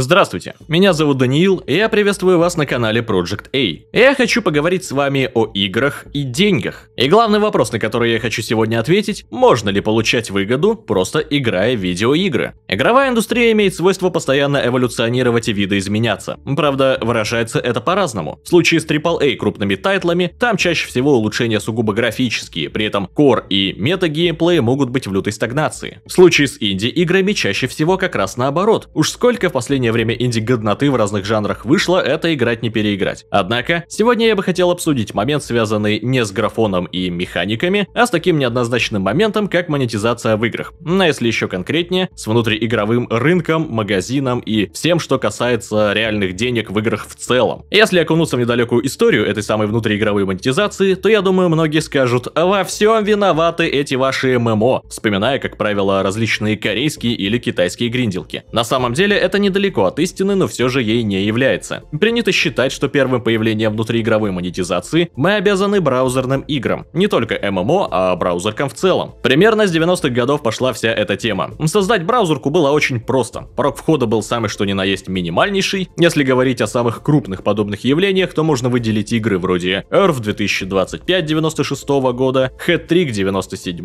Здравствуйте, меня зовут Даниил, и я приветствую вас на канале Project A. Я хочу поговорить с вами о играх и деньгах. И главный вопрос, на который я хочу сегодня ответить, можно ли получать выгоду, просто играя в видеоигры? Игровая индустрия имеет свойство постоянно эволюционировать и видоизменяться. Правда, выражается это по-разному. В случае с AAA крупными тайтлами, там чаще всего улучшения сугубо графические, при этом кор и мета-геймплей могут быть в лютой стагнации. В случае с инди-играми чаще всего как раз наоборот. Уж сколько в последнее последнее время инди-годноты в разных жанрах вышло, это играть не переиграть. Однако, сегодня я бы хотел обсудить момент, связанный не с графоном и механиками, а с таким неоднозначным моментом, как монетизация в играх. Ну, а если еще конкретнее, с внутриигровым рынком, магазином и всем, что касается реальных денег в играх в целом. Если окунуться в недалекую историю этой самой внутриигровой монетизации, то я думаю, многие скажут, во всем виноваты эти ваши ММО, вспоминая, как правило, различные корейские или китайские гринделки. На самом деле, это недалеко далеко от истины, но все же ей не является. Принято считать, что первым появлением внутриигровой монетизации мы обязаны браузерным играм, не только ММО, а браузеркам в целом. Примерно с 90-х годов пошла вся эта тема. Создать браузерку было очень просто. Порог входа был самый что ни на есть минимальнейший. Если говорить о самых крупных подобных явлениях, то можно выделить игры вроде Earth 2025 96 года, Head Trick 97,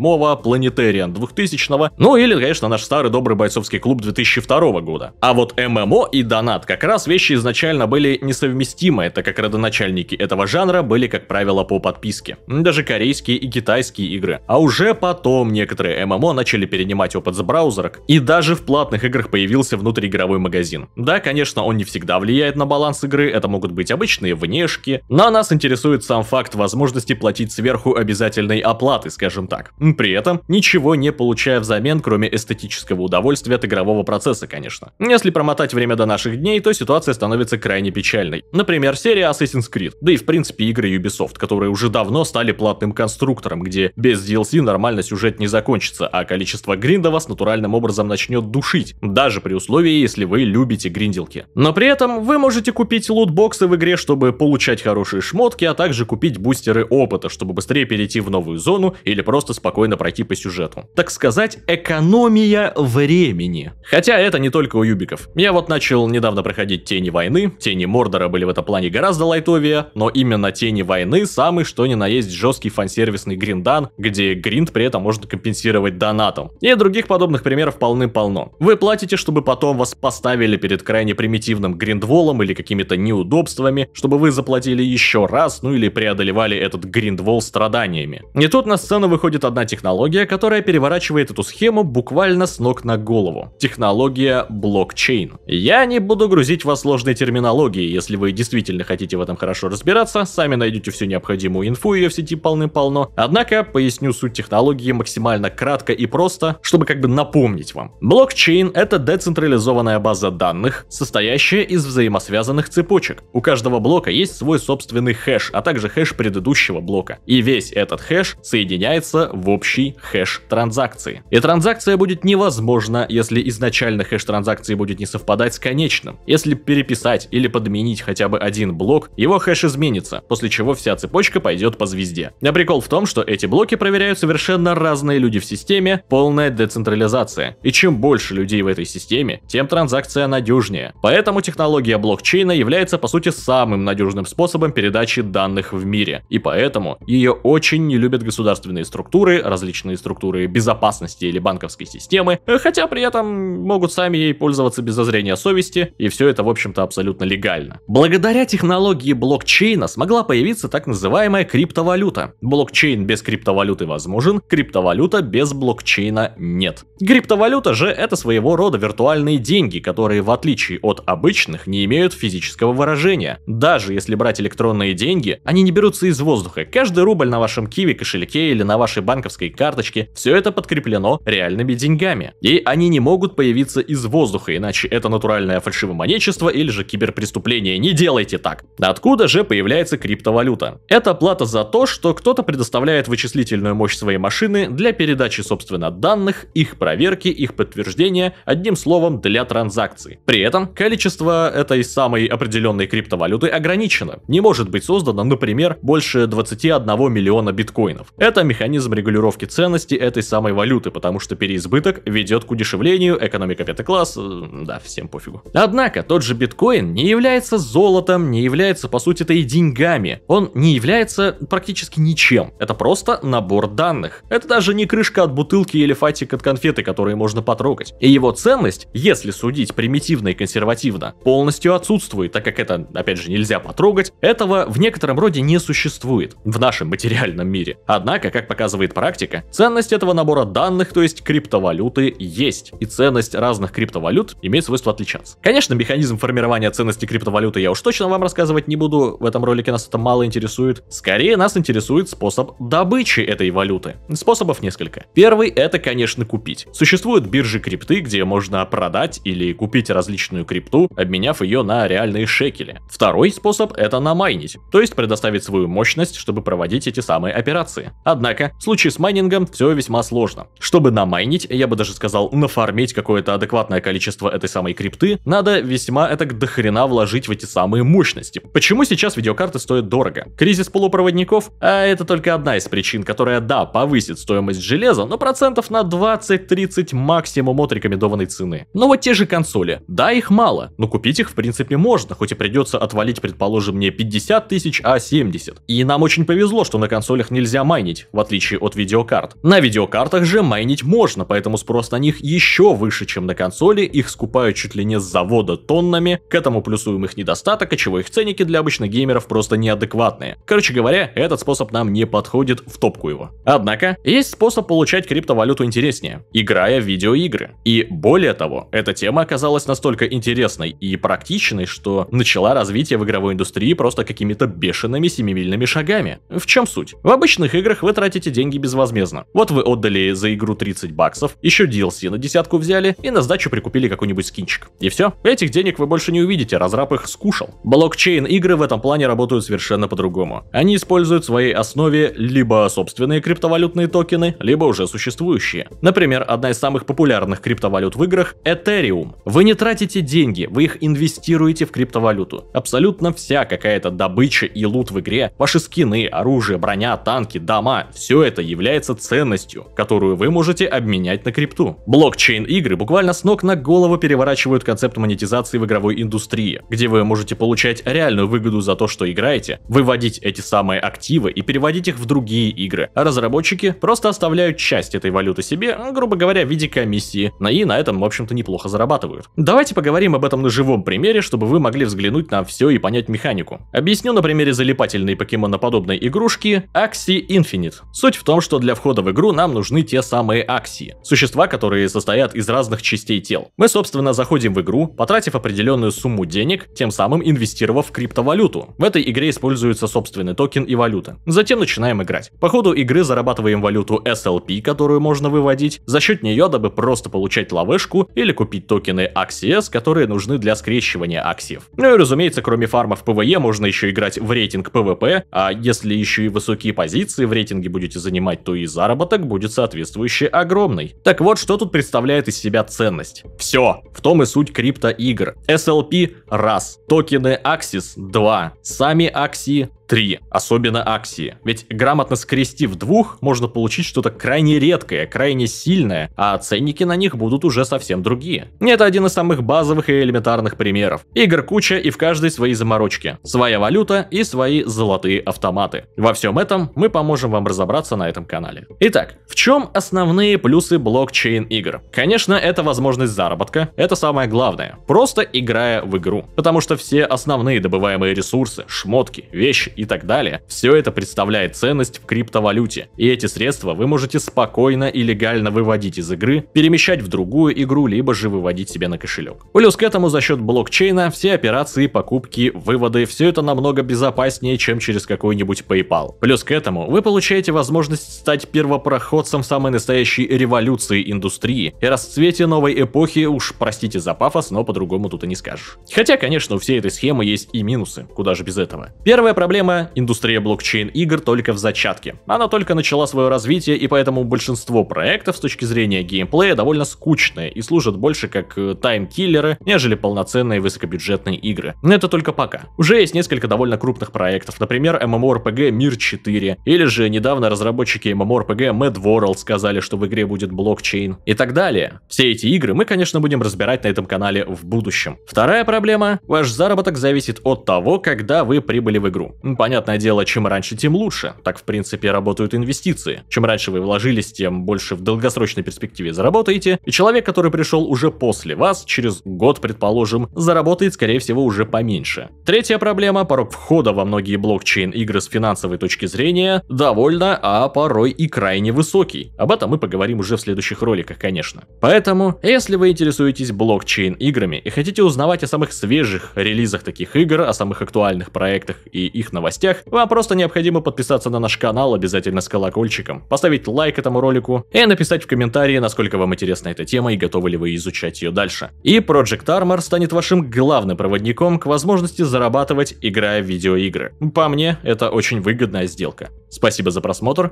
Planetarian 2000, ну или, конечно, наш старый добрый бойцовский клуб 2002 года. А вот ММО ММО и донат как раз вещи изначально были несовместимы, так как родоначальники этого жанра были, как правило, по подписке. Даже корейские и китайские игры. А уже потом некоторые ММО начали перенимать опыт с браузерок, и даже в платных играх появился внутриигровой магазин. Да, конечно, он не всегда влияет на баланс игры, это могут быть обычные внешки, но нас интересует сам факт возможности платить сверху обязательной оплаты, скажем так. При этом ничего не получая взамен, кроме эстетического удовольствия от игрового процесса, конечно. Если промотать отмотать время до наших дней, то ситуация становится крайне печальной. Например, серия Assassin's Creed, да и в принципе игры Ubisoft, которые уже давно стали платным конструктором, где без DLC нормально сюжет не закончится, а количество гринда вас натуральным образом начнет душить, даже при условии, если вы любите гринделки. Но при этом вы можете купить лутбоксы в игре, чтобы получать хорошие шмотки, а также купить бустеры опыта, чтобы быстрее перейти в новую зону или просто спокойно пройти по сюжету. Так сказать, экономия времени. Хотя это не только у юбиков. Я вот начал недавно проходить Тени Войны, Тени Мордора были в этом плане гораздо лайтовее, но именно Тени Войны самый что ни на есть жесткий фансервисный гриндан, где гринд при этом можно компенсировать донатом. И других подобных примеров полны-полно. Вы платите, чтобы потом вас поставили перед крайне примитивным гриндволом или какими-то неудобствами, чтобы вы заплатили еще раз, ну или преодолевали этот гриндвол страданиями. И тут на сцену выходит одна технология, которая переворачивает эту схему буквально с ног на голову. Технология блокчейн. Я не буду грузить вас сложной терминологией, если вы действительно хотите в этом хорошо разбираться, сами найдете всю необходимую инфу, ее в сети полным полно Однако, поясню суть технологии максимально кратко и просто, чтобы как бы напомнить вам. Блокчейн — это децентрализованная база данных, состоящая из взаимосвязанных цепочек. У каждого блока есть свой собственный хэш, а также хэш предыдущего блока. И весь этот хэш соединяется в общий хэш транзакции. И транзакция будет невозможна, если изначально хэш транзакции будет не совпадать совпадать с конечным. Если переписать или подменить хотя бы один блок, его хэш изменится, после чего вся цепочка пойдет по звезде. А прикол в том, что эти блоки проверяют совершенно разные люди в системе, полная децентрализация. И чем больше людей в этой системе, тем транзакция надежнее. Поэтому технология блокчейна является по сути самым надежным способом передачи данных в мире. И поэтому ее очень не любят государственные структуры, различные структуры безопасности или банковской системы, э, хотя при этом могут сами ей пользоваться без зазрения угрызения совести, и все это, в общем-то, абсолютно легально. Благодаря технологии блокчейна смогла появиться так называемая криптовалюта. Блокчейн без криптовалюты возможен, криптовалюта без блокчейна нет. Криптовалюта же это своего рода виртуальные деньги, которые в отличие от обычных не имеют физического выражения. Даже если брать электронные деньги, они не берутся из воздуха. Каждый рубль на вашем киви кошельке или на вашей банковской карточке, все это подкреплено реальными деньгами. И они не могут появиться из воздуха, иначе это натуральное фальшивомонечество или же киберпреступление. Не делайте так. Откуда же появляется криптовалюта? Это плата за то, что кто-то предоставляет вычислительную мощь своей машины для передачи, собственно, данных, их проверки, их подтверждения, одним словом, для транзакций. При этом количество этой самой определенной криптовалюты ограничено. Не может быть создано, например, больше 21 миллиона биткоинов. Это механизм регулировки ценности этой самой валюты, потому что переизбыток ведет к удешевлению, экономика пятый класс, э, да, все всем пофигу. Однако тот же биткоин не является золотом, не является по сути-то и деньгами. Он не является практически ничем. Это просто набор данных. Это даже не крышка от бутылки или фатик от конфеты, которые можно потрогать. И его ценность, если судить примитивно и консервативно, полностью отсутствует, так как это, опять же, нельзя потрогать. Этого в некотором роде не существует в нашем материальном мире. Однако, как показывает практика, ценность этого набора данных, то есть криптовалюты, есть. И ценность разных криптовалют имеет свойство отличаться. Конечно, механизм формирования ценности криптовалюты я уж точно вам рассказывать не буду, в этом ролике нас это мало интересует. Скорее нас интересует способ добычи этой валюты. Способов несколько. Первый это, конечно, купить. Существуют биржи крипты, где можно продать или купить различную крипту, обменяв ее на реальные шекели. Второй способ это намайнить, то есть предоставить свою мощность, чтобы проводить эти самые операции. Однако, в случае с майнингом все весьма сложно. Чтобы намайнить, я бы даже сказал нафармить какое-то адекватное количество этой самой крипты, крипты надо весьма это дохрена вложить в эти самые мощности. Почему сейчас видеокарты стоят дорого? Кризис полупроводников? А это только одна из причин, которая, да, повысит стоимость железа, но процентов на 20-30 максимум от рекомендованной цены. Но вот те же консоли. Да, их мало, но купить их в принципе можно, хоть и придется отвалить, предположим, не 50 тысяч, а 70. И нам очень повезло, что на консолях нельзя майнить, в отличие от видеокарт. На видеокартах же майнить можно, поэтому спрос на них еще выше, чем на консоли, их скупают чуть чуть ли не с завода тоннами, к этому плюсуем их недостаток, и чего их ценники для обычных геймеров просто неадекватные. Короче говоря, этот способ нам не подходит, в топку его. Однако, есть способ получать криптовалюту интереснее, играя в видеоигры. И более того, эта тема оказалась настолько интересной и практичной, что начала развитие в игровой индустрии просто какими-то бешеными семимильными шагами. В чем суть? В обычных играх вы тратите деньги безвозмездно. Вот вы отдали за игру 30 баксов, еще DLC на десятку взяли и на сдачу прикупили какой-нибудь скинчик разработчик. И все. Этих денег вы больше не увидите, разраб их скушал. Блокчейн-игры в этом плане работают совершенно по-другому. Они используют в своей основе либо собственные криптовалютные токены, либо уже существующие. Например, одна из самых популярных криптовалют в играх — Ethereum. Вы не тратите деньги, вы их инвестируете в криптовалюту. Абсолютно вся какая-то добыча и лут в игре, ваши скины, оружие, броня, танки, дома — все это является ценностью, которую вы можете обменять на крипту. Блокчейн-игры буквально с ног на голову переворачивают разворачивают концепт монетизации в игровой индустрии, где вы можете получать реальную выгоду за то, что играете, выводить эти самые активы и переводить их в другие игры, а разработчики просто оставляют часть этой валюты себе, грубо говоря, в виде комиссии, и на этом, в общем-то, неплохо зарабатывают. Давайте поговорим об этом на живом примере, чтобы вы могли взглянуть на все и понять механику. Объясню на примере залипательной покемоноподобной игрушки Axie Infinite. Суть в том, что для входа в игру нам нужны те самые аксии, существа, которые состоят из разных частей тел. Мы, собственно, заходим заходим в игру, потратив определенную сумму денег, тем самым инвестировав в криптовалюту. В этой игре используется собственный токен и валюта. Затем начинаем играть. По ходу игры зарабатываем валюту SLP, которую можно выводить, за счет нее, дабы просто получать ловешку или купить токены AXIS, которые нужны для скрещивания аксиев. Ну и разумеется, кроме фарма в ПВЕ можно еще играть в рейтинг PvP, а если еще и высокие позиции в рейтинге будете занимать, то и заработок будет соответствующий огромный. Так вот, что тут представляет из себя ценность? Все. В том и и суть криптоигр. SLP – раз, токены Axis – два, сами Axi 3, особенно аксии. Ведь грамотно скрестив двух, можно получить что-то крайне редкое, крайне сильное, а ценники на них будут уже совсем другие. Это один из самых базовых и элементарных примеров. Игр куча и в каждой свои заморочки, своя валюта и свои золотые автоматы. Во всем этом мы поможем вам разобраться на этом канале. Итак, в чем основные плюсы блокчейн игр? Конечно, это возможность заработка, это самое главное, просто играя в игру. Потому что все основные добываемые ресурсы, шмотки, вещи и так далее, все это представляет ценность в криптовалюте. И эти средства вы можете спокойно и легально выводить из игры, перемещать в другую игру, либо же выводить себе на кошелек. Плюс к этому за счет блокчейна все операции, покупки, выводы, все это намного безопаснее, чем через какой-нибудь PayPal. Плюс к этому вы получаете возможность стать первопроходцем самой настоящей революции индустрии и расцвете новой эпохи, уж простите за пафос, но по-другому тут и не скажешь. Хотя, конечно, у всей этой схемы есть и минусы, куда же без этого. Первая проблема время индустрия блокчейн-игр только в зачатке. Она только начала свое развитие, и поэтому большинство проектов с точки зрения геймплея довольно скучные и служат больше как э, тайм-киллеры, нежели полноценные высокобюджетные игры. Но это только пока. Уже есть несколько довольно крупных проектов, например, MMORPG Мир 4, или же недавно разработчики MMORPG Mad World сказали, что в игре будет блокчейн и так далее. Все эти игры мы, конечно, будем разбирать на этом канале в будущем. Вторая проблема – ваш заработок зависит от того, когда вы прибыли в игру. Понятное дело, чем раньше, тем лучше. Так, в принципе, работают инвестиции. Чем раньше вы вложились, тем больше в долгосрочной перспективе заработаете. И человек, который пришел уже после вас, через год, предположим, заработает, скорее всего, уже поменьше. Третья проблема – порог входа во многие блокчейн-игры с финансовой точки зрения довольно, а порой и крайне высокий. Об этом мы поговорим уже в следующих роликах, конечно. Поэтому, если вы интересуетесь блокчейн-играми и хотите узнавать о самых свежих релизах таких игр, о самых актуальных проектах и их новостях, новостях, вам просто необходимо подписаться на наш канал обязательно с колокольчиком, поставить лайк этому ролику и написать в комментарии, насколько вам интересна эта тема и готовы ли вы изучать ее дальше. И Project Armor станет вашим главным проводником к возможности зарабатывать, играя в видеоигры. По мне, это очень выгодная сделка. Спасибо за просмотр.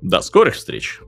До скорых встреч!